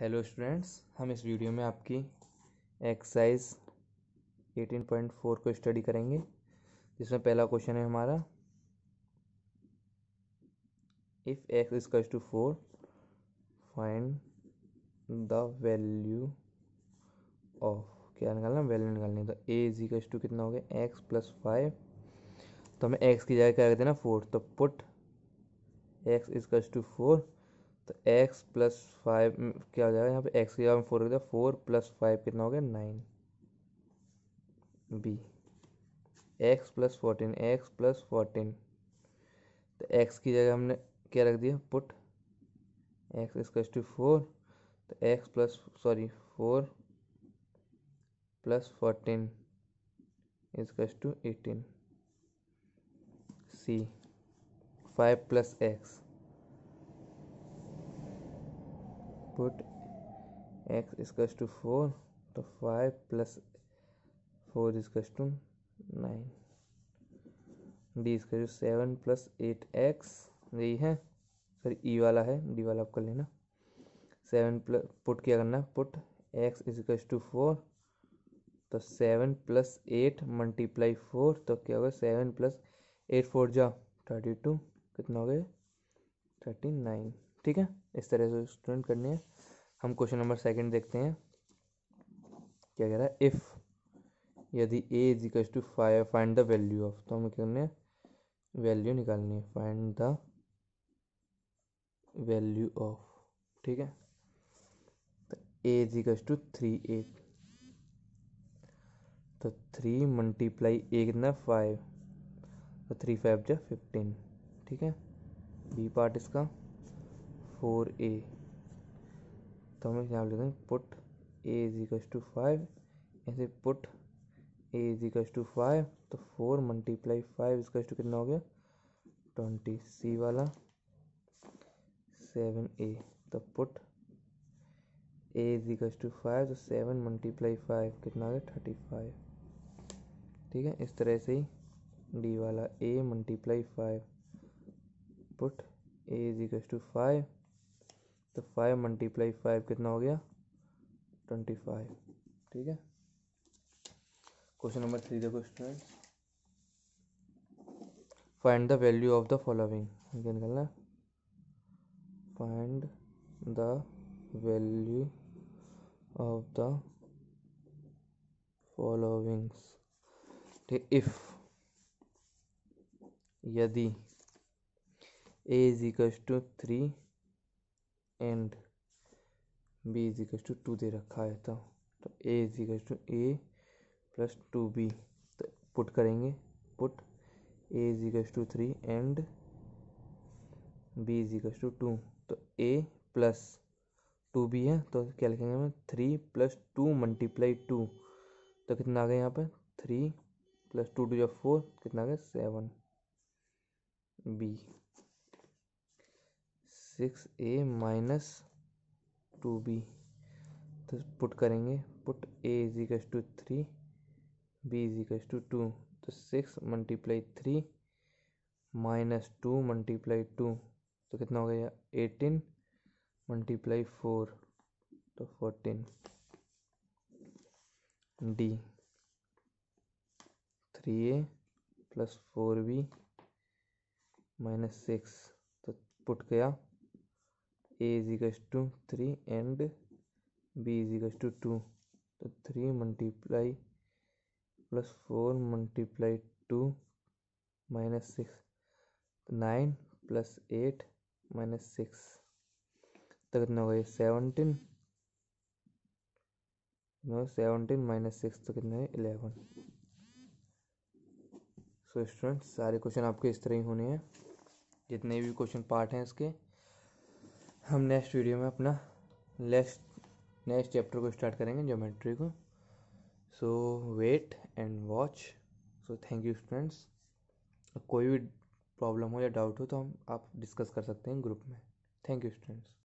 hello students हम इस video में आपकी एक्सरसाइज 18.4 को स्टडी करेंगे जिसमें पहला क्वेश्चन है हमारा if x equals to four find the value of क्या निकालना वैल्यू निकालनी तो ए इज इक्वल्स टू कितना हो गया एक्स प्लस फाइव तो हमें एक्स की जगह क्या कर देना फोर तो put x equals to four तो x प्लस हम्म, फाइव क्या हो जाएगा यहाँ पे x की जगह फोर रख दिया फोर प्लस फाइव कितना हो गया nine B x plus fourteen x plus fourteen तो एक्स की जगह हमने क्या रख दिया पुट एक्स इसकस टू फोर तो x plus sorry four plus fourteen इसकस to eighteen C five plus x put x इजकस टू फोर तो five plus four इजकस to nine D इसका जो सेवन प्लस एट एक्स यही है सर ई e वाला है D वाला आपको लेना सेवन प्लस पुट क्या करना पुट एक्स इजकस टू फोर तो seven plus eight multiply four तो क्या होगा सेवन प्लस एट फोर जा थर्टी टू कितना हो गया थर्टी नाइन ठीक है इस तरह से स्टूडेंट करनी है हम क्वेश्चन नंबर सेकंड देखते हैं क्या कह रहा है इफ़ यदि A is equal to five find the value of तो हमें करना है वैल्यू निकालनी है फाइंड द वैल्यू ऑफ ठीक है तो A is equal to three A तो थ्री मल्टीप्लाई ए कितना फाइव तो थ्री फाइव जो फिफ्टीन ठीक है बी पार्ट इसका फोर ए तो हम यहाँ लिख हैं put A is equal to five ऐसे put A is equal to five तो फोर मल्टीप्लाई फाइव इसका टू कितना हो गया ट्वेंटी सी वाला सेवन ए तो put A is equal to five तो सेवन मल्टीप्लाई फाइव कितना आ गया थर्टी फाइव ठीक है इस तरह से ही डी वाला A multiply five put A is equal to five तो फाइव मल्टीप्लाई फाइव कितना हो गया ट्वेंटी फाइव ठीक है क्वेश्चन नंबर थ्री देखो student find the value of the following क्या निकलना find the value of the followings ठीक इफ यदि A is equals to three and B is to two दे रखा है तो तो A is two A plus two B तो पुट करेंगे put A is to three and B is to two तो ए प्लस टू बी है तो क्या लिखेंगे हमें three plus two multiply two तो कितना आ गया यहाँ पर थ्री प्लस टू टू जो फोर कितना आ गया seven B six A minus two B तो पुट करेंगे put A equals to three B equals to two तो six multiply three minus two multiply two तो कितना हो गया एटीन मल्टीप्लाई फोर तो fourteen D three A plus four B minus six तो put गया A equals to three and B equals to two तो three multiply plus four multiply two minus six nine plus eight minus six तो कितना हो गया seventeen seventeen minus six तो कितना है इलेवन सो स्टूडेंट सारे क्वेश्चन आपके इस तरह ही होने हैं जितने भी क्वेश्चन पार्ट हैं इसके हम नेक्स्ट वीडियो में अपना नेक्स्ट नेक्स्ट चैप्टर को स्टार्ट करेंगे ज्योमेट्री को so wait and watch so thank you students कोई भी प्रॉब्लम हो या डाउट हो तो हम आप डिस्कस कर सकते हैं ग्रुप में थैंक यू स्टूडेंट्स